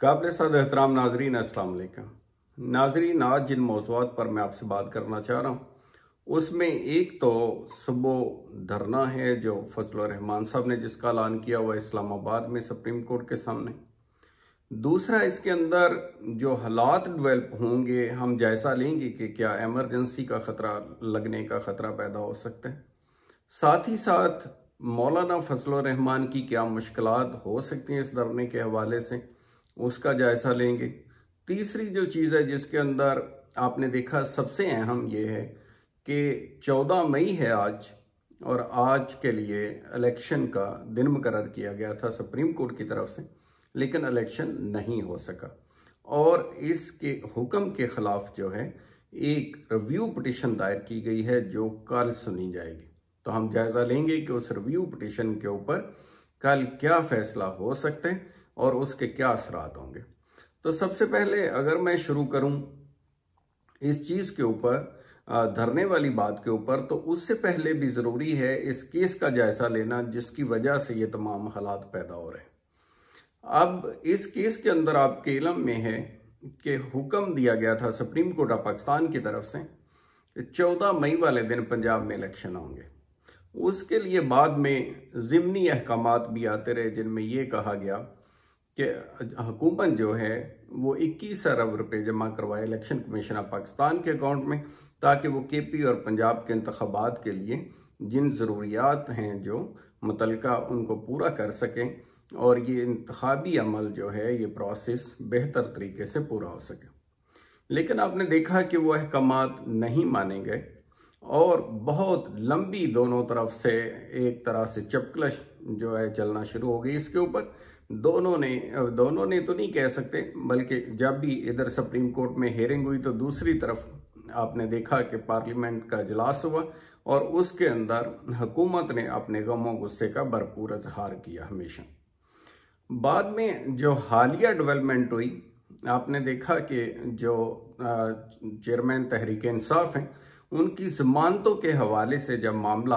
काबिल सद एहतराम नाजरीन असलकम नाजरीन आज जिन मौजूद पर मैं आपसे बात करना चाह रहा हूँ उसमें एक तो सुबह धरना है जो फजल रहमान साहब ने जिसका ऐलान किया हुआ इस्लामाबाद में सुप्रीम कोर्ट के सामने दूसरा इसके अंदर जो हालात डेवलप होंगे हम जायज़ा लेंगे कि क्या एमरजेंसी का ख़तरा लगने का ख़तरा पैदा हो सकता है साथ ही साथ मौलाना फजल रहमान की क्या मुश्किल हो सकती हैं इस धरने के हवाले से उसका जायजा लेंगे तीसरी जो चीज़ है जिसके अंदर आपने देखा सबसे अहम ये है कि 14 मई है आज और आज के लिए इलेक्शन का दिन मुकर किया गया था सुप्रीम कोर्ट की तरफ से लेकिन इलेक्शन नहीं हो सका और इसके हुक्म के ख़िलाफ़ जो है एक रिव्यू पटिशन दायर की गई है जो कल सुनी जाएगी तो हम जायज़ा लेंगे कि उस रिव्यू पटिशन के ऊपर कल क्या फैसला हो सकता है और उसके क्या असरात होंगे तो सबसे पहले अगर मैं शुरू करूं इस चीज के ऊपर धरने वाली बात के ऊपर तो उससे पहले भी जरूरी है इस केस का जायजा लेना जिसकी वजह से ये तमाम हालात पैदा हो रहे हैं अब इस केस के अंदर आपके इलम में है कि हुक्म दिया गया था सुप्रीम कोर्ट ऑफ पाकिस्तान की तरफ से चौदह मई वाले दिन पंजाब में इलेक्शन होंगे उसके लिए बाद में ज़िमनी अहकाम भी आते रहे जिनमें यह कहा गया कि हुकूमत जो है वो इक्कीस अरब रुपये जमा करवाए इलेक्शन कमीशन ऑफ पाकिस्तान के अकाउंट में ताकि वो के पी और पंजाब के इंतबात के लिए जिन ज़रूरियात हैं जो मुतल उनको पूरा कर सकें और ये इंतबी अमल जो है ये प्रोसेस बेहतर तरीके से पूरा हो सके लेकिन आपने देखा कि वह अहकाम नहीं माने गए और बहुत लंबी दोनों तरफ से एक तरह से चपकलश जो है चलना शुरू हो गई इसके ऊपर दोनों ने दोनों ने तो नहीं कह सकते बल्कि जब भी इधर सुप्रीम कोर्ट में हेयरिंग हुई तो दूसरी तरफ आपने देखा कि पार्लियामेंट का इजलास हुआ और उसके अंदर हुकूमत ने अपने गमों गुस्से का भरपूर इजहार किया हमेशा बाद में जो हालिया डेवलपमेंट हुई आपने देखा कि जो चेयरमैन तहरीक इंसाफ हैं उनकी जमानतों के हवाले से जब मामला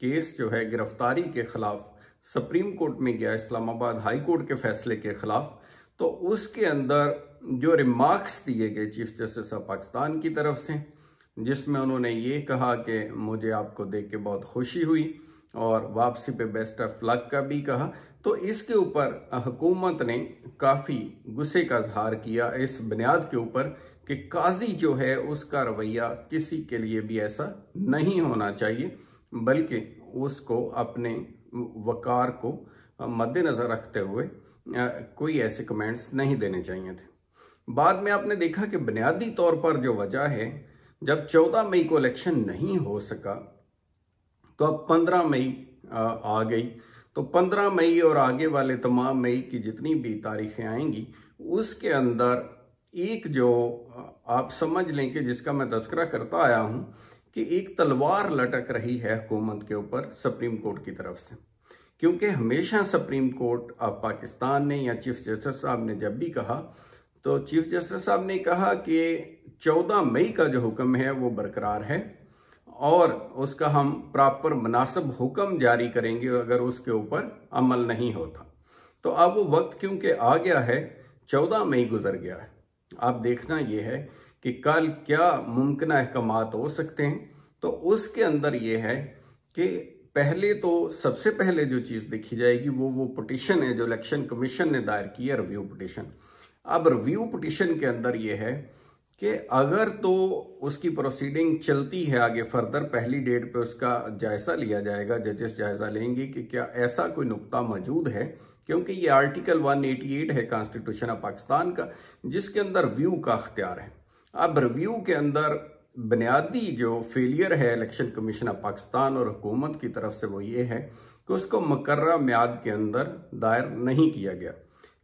केस जो है गिरफ्तारी के खिलाफ सुप्रीम कोर्ट में गया इस्लामाबाद हाई कोर्ट के फैसले के खिलाफ तो उसके अंदर जो रिमार्क्स दिए गए चीफ जस्टिस ऑफ पाकिस्तान की तरफ से जिसमें उन्होंने ये कहा कि मुझे आपको देख के बहुत खुशी हुई और वापसी पे बेस्ट ऑफ लक का भी कहा तो इसके ऊपर हुकूमत ने काफ़ी गुस्से का इजहार किया इस बुनियाद के ऊपर कि काजी जो है उसका रवैया किसी के लिए भी ऐसा नहीं होना चाहिए बल्कि उसको अपने वकार को मद्देनज़र रखते हुए कोई ऐसे कमेंट्स नहीं देने चाहिए थे बाद में आपने देखा कि बुनियादी तौर पर जो वजह है जब 14 मई को इलेक्शन नहीं हो सका तो अब 15 मई आ गई तो 15 मई और आगे वाले तमाम मई की जितनी भी तारीखें आएंगी उसके अंदर एक जो आप समझ लें कि जिसका मैं तस्करा करता आया हूं कि एक तलवार लटक रही है हुकूमत के ऊपर सुप्रीम कोर्ट की तरफ से क्योंकि हमेशा सुप्रीम कोर्ट अब पाकिस्तान ने या चीफ जस्टिस साहब ने जब भी कहा तो चीफ जस्टिस साहब ने कहा कि 14 मई का जो हुक्म है वो बरकरार है और उसका हम प्रॉपर मुनासिब हुक्म जारी करेंगे अगर उसके ऊपर अमल नहीं होता तो अब वो वक्त क्योंकि आ गया है 14 मई गुजर गया है आप देखना यह है कि कल क्या मुमकिन अहकाम हो सकते हैं तो उसके अंदर यह है कि पहले तो सबसे पहले जो चीज़ देखी जाएगी वो वो पटिशन है जो इलेक्शन कमीशन ने दायर की है रिव्यू पटिशन अब रिव्यू पटिशन के अंदर यह है कि अगर तो उसकी प्रोसीडिंग चलती है आगे फर्दर पहली डेट पे उसका जायज़ा लिया जाएगा जजेस जायज़ा लेंगे कि क्या ऐसा कोई नुकता मौजूद है क्योंकि ये आर्टिकल 188 है कॉन्स्टिट्यूशन ऑफ पाकिस्तान का जिसके अंदर व्यू का अख्तियार है अब रिव्यू के अंदर बुनियादी जो फेलियर है इलेक्शन कमीशन ऑफ पाकिस्तान और हुकूमत की तरफ से वो ये है कि उसको मकर म्याद के अंदर दायर नहीं किया गया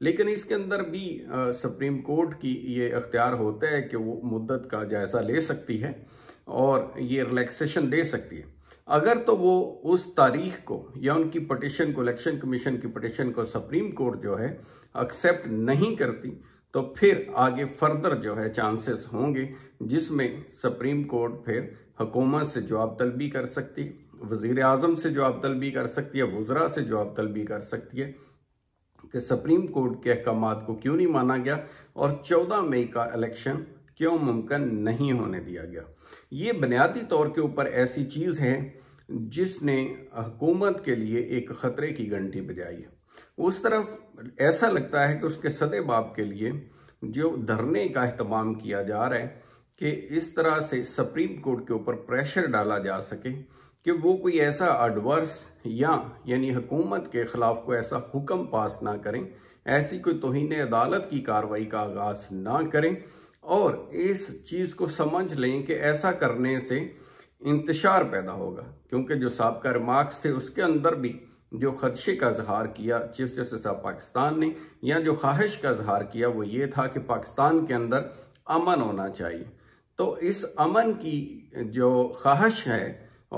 लेकिन इसके अंदर भी आ, सुप्रीम कोर्ट की ये अख्तियार होता है कि वो मुद्दत का जायज़ा ले सकती है और ये रिलैक्सेशन दे सकती है अगर तो वो उस तारीख को या उनकी पटिशन को इलेक्शन कमीशन की पटिशन को सुप्रीम कोर्ट जो है एक्सेप्ट नहीं करती तो फिर आगे फर्दर जो है चांसेस होंगे जिसमें सुप्रीम कोर्ट फिर हकूमत से जवाब तलबी कर सकती है वजीर आजम से जवाब तलबी कर सकती है वजरा से जवाब तलबी कर सकती है कि सुप्रीम कोर्ट के अहकाम को क्यों नहीं माना गया और 14 मई का इलेक्शन क्यों मुमकिन नहीं होने दिया गया ये बुनियादी तौर के ऊपर ऐसी चीज़ है जिसने हुकूमत के लिए एक ख़तरे की घंटी बजाई है उस तरफ ऐसा लगता है कि उसके सदे बाप के लिए जो धरने का अहतमाम किया जा रहा है कि इस तरह से सुप्रीम कोर्ट के ऊपर प्रेशर डाला जा सके कि वो कोई ऐसा एडवर्स या यानी हुकूमत के खिलाफ कोई ऐसा हुक्म पास ना करें ऐसी कोई तोहन अदालत की कार्रवाई का आगाज ना करें और इस चीज़ को समझ लें कि ऐसा करने से इंतशार पैदा होगा क्योंकि जो सबका रिमार्क्स थे उसके अंदर भी जो खदशे का इजहार किया चीफ जस्टिस ऑफ पाकिस्तान ने या जो ख्वाहिश का इजहार किया वो ये था कि पाकिस्तान के अंदर अमन होना चाहिए तो इस अमन की जो ख्वाहिश है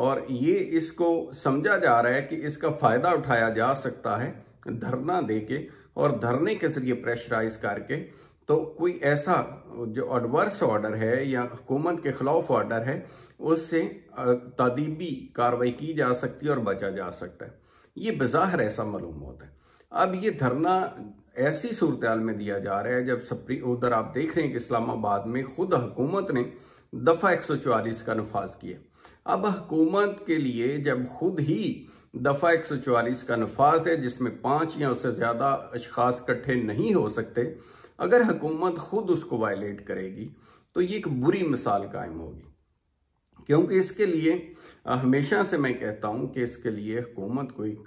और ये इसको समझा जा रहा है कि इसका फ़ायदा उठाया जा सकता है धरना दे के और धरने के जरिए प्रेशराइज करके तो कोई ऐसा जो एडवर्स ऑर्डर है या हुकूमत के खिलाफ ऑर्डर है उससे तदीबी कार्रवाई की जा सकती है और बचा जा सकता है ये बज़ाहिर ऐसा मालूम होता है अब ये धरना ऐसी सूरत में दिया जा रहा है जब सप्री उधर आप देख रहे हैं कि इस्लामाबाद में खुद हुकूमत ने दफ़ा चवालीस का नफाज किया अब हुकूमत के लिए जब खुद ही दफ़ा चवालीस का नफाज है जिसमें पाँच या उससे ज़्यादा अशखास इकट्ठे नहीं हो सकते अगर हुकूमत खुद उसको वायलेट करेगी तो ये एक बुरी मिसाल कायम होगी क्योंकि इसके लिए हमेशा से मैं कहता हूं कि इसके लिए हुकूमत को एक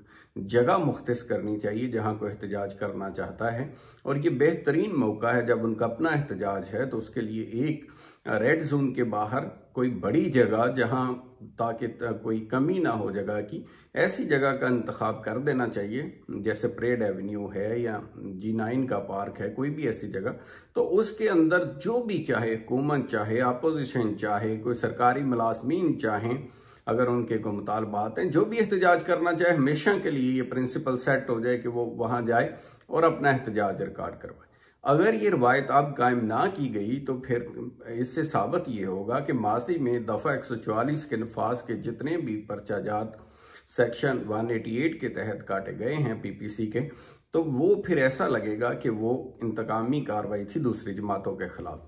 जगह मुख्त करनी चाहिए जहाँ को एहतजाज करना चाहता है और ये बेहतरीन मौका है जब उनका अपना एहतजाज है तो उसके लिए एक रेड जोन के बाहर कोई बड़ी जगह जहाँ ताकि कोई कमी ना हो जगह की ऐसी जगह का इंतखब कर देना चाहिए जैसे परेड एवेन्यू है या जी नाइन का पार्क है कोई भी ऐसी जगह तो उसके अंदर जो भी चाहे हुकूमत चाहे अपोजिशन चाहे कोई सरकारी मुलाजमीन चाहें अगर उनके को मुतालबात हैं जो भी एहतजाज करना चाहे हमेशा के लिए ये प्रिंसिपल सेट हो जाए कि वो वहाँ जाए और अपना एहतजाज रिकॉर्ड करवाए अगर ये रवायत अब कायम ना की गई तो फिर इससे साबित ये होगा कि मासी में दफ़ा एक सौ चवालीस के नफाज के जितने भी पर्चाजात सेक्शन वन एटी एट के तहत काटे गए हैं पी पी सी के तो वो फिर ऐसा लगेगा कि वो इंतकामी कार्रवाई थी दूसरी जमातों के खिलाफ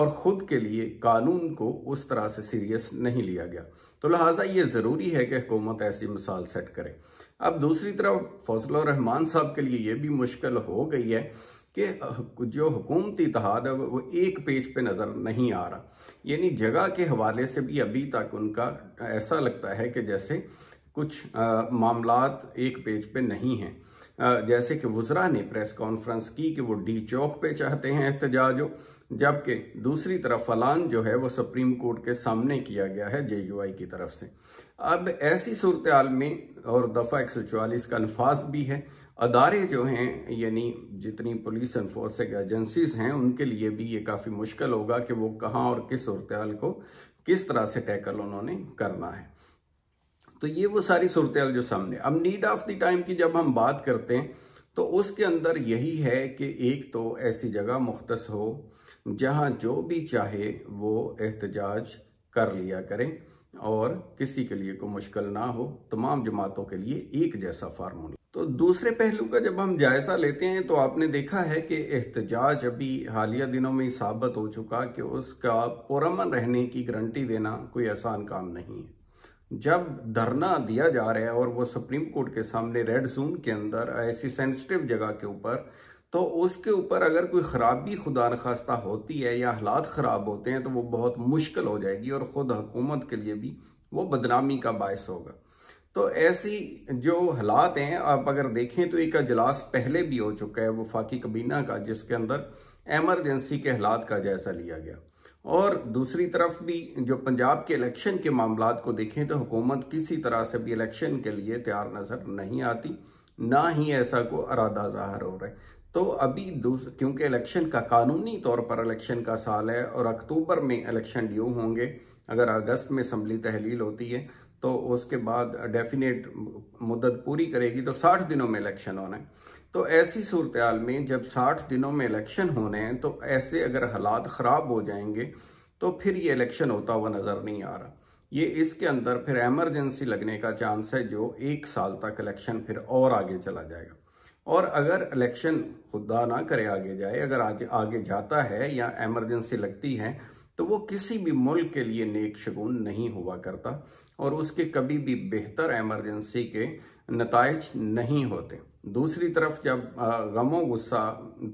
और ख़ुद के लिए कानून को उस तरह से सीरियस नहीं लिया गया तो लिहाजा ये ज़रूरी है कि हुकूमत ऐसी मिसाल सेट करे अब दूसरी तरफ फौजल रहमान साहब के लिए यह भी मुश्किल हो गई है कि जो हुकूमती इतिहाद है वो एक पेज पे नज़र नहीं आ रहा यानी जगह के हवाले से भी अभी तक उनका ऐसा लगता है कि जैसे कुछ मामला एक पेज पे नहीं हैं जैसे कि वज्रा ने प्रेस कॉन्फ्रेंस की कि वो डी चौक पे चाहते हैं एहतजाज जबकि दूसरी तरफ फलान जो है वो सुप्रीम कोर्ट के सामने किया गया है जे यू आई की तरफ से अब ऐसी सूरत में और दफ़ा एक सौ चवालीस का अल्फाज भी है अदारे जो हैं यानी जितनी पुलिस एनफोर्सिंग एजेंसीज हैं उनके लिए भी ये काफ़ी मुश्किल होगा कि वो कहाँ और किस सूरत को किस तरह से टैकल उन्होंने करना है तो ये वो सारी सूरत जो सामने अब नीड ऑफ द टाइम की जब हम बात करते हैं तो उसके अंदर यही है कि एक तो ऐसी जगह मुख्त हो जहाँ जो भी चाहे वो एहतजाज कर लिया करें और किसी के लिए कोई मुश्किल ना हो तमाम जमातों के लिए एक जैसा फार्मूला तो दूसरे पहलू का जब हम जायजा लेते हैं तो आपने देखा है कि एहतजाज अभी हालिया दिनों में साबित हो चुका कि उसका पुरमन रहने की गारंटी देना कोई आसान काम नहीं है जब धरना दिया जा रहा है और वो सुप्रीम कोर्ट के सामने रेड जोन के अंदर ऐसी सेंसिटिव जगह के ऊपर तो उसके ऊपर अगर कोई ख़राबी खुदा नखास्ता होती है या हालात ख़राब होते हैं तो वो बहुत मुश्किल हो जाएगी और ख़ुद हुकूमत के लिए भी वो बदनामी का बायस होगा तो ऐसी जो हालात हैं आप अगर देखें तो एक अजलास पहले भी हो चुका है वफाकी कबीना का जिसके अंदर एमरजेंसी के हालात का जायजा लिया गया और दूसरी तरफ भी जो पंजाब के इलेक्शन के मामला को देखें तो हुकूमत किसी तरह से भी इलेक्शन के लिए तैयार नज़र नहीं आती ना ही ऐसा को अरादा ज़ाहर हो रहा है तो अभी क्योंकि इलेक्शन का कानूनी तौर पर इलेक्शन का साल है और अक्टूबर में इलेक्शन ड्यू होंगे अगर अगस्त में असम्बली तहलील होती है तो उसके बाद डेफिनेट मुद्दत पूरी करेगी तो 60 दिनों में इलेक्शन होना है तो ऐसी सूरत में जब 60 दिनों में इलेक्शन होने हैं तो ऐसे अगर हालात ख़राब हो जाएंगे तो फिर ये इलेक्शन होता हुआ नज़र नहीं आ रहा ये इसके अंदर फिर एमरजेंसी लगने का चांस है जो एक साल तक इलेक्शन फिर और आगे चला जाएगा और अगर इलेक्शन खुदा ना करे आगे जाए अगर आज आगे जाता है या एमरजेंसी लगती है तो वो किसी भी मुल्क के लिए नेक शगुन नहीं हुआ करता और उसके कभी भी बेहतर एमरजेंसी के नतज नहीं होते दूसरी तरफ जब गमो गुस्सा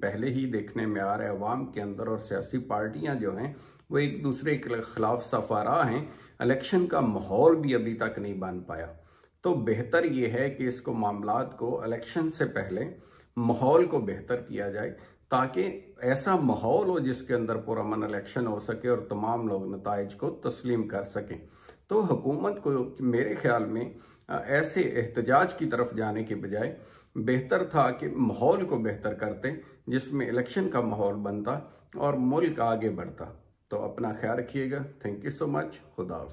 पहले ही देखने में आ रहा है अवाम के अंदर और सियासी पार्टियां जो हैं वो एक दूसरे के खिलाफ सफारा हैं इलेक्शन का माहौल भी अभी तक नहीं बन पाया तो बेहतर ये है कि इसको मामला को इलेक्शन से पहले माहौल को बेहतर किया जाए ताकि ऐसा माहौल हो जिसके अंदर पुरमन इलेक्शन हो सके और तमाम लोग नतज को तस्लीम कर सकें तो हुकूमत को मेरे ख्याल में ऐसे एहतजाज की तरफ जाने के बजाय बेहतर था कि माहौल को बेहतर करते जिसमें इलेक्शन का माहौल बनता और मुल्क आगे बढ़ता तो अपना ख्याल रखिएगा थैंक यू सो मच खुदा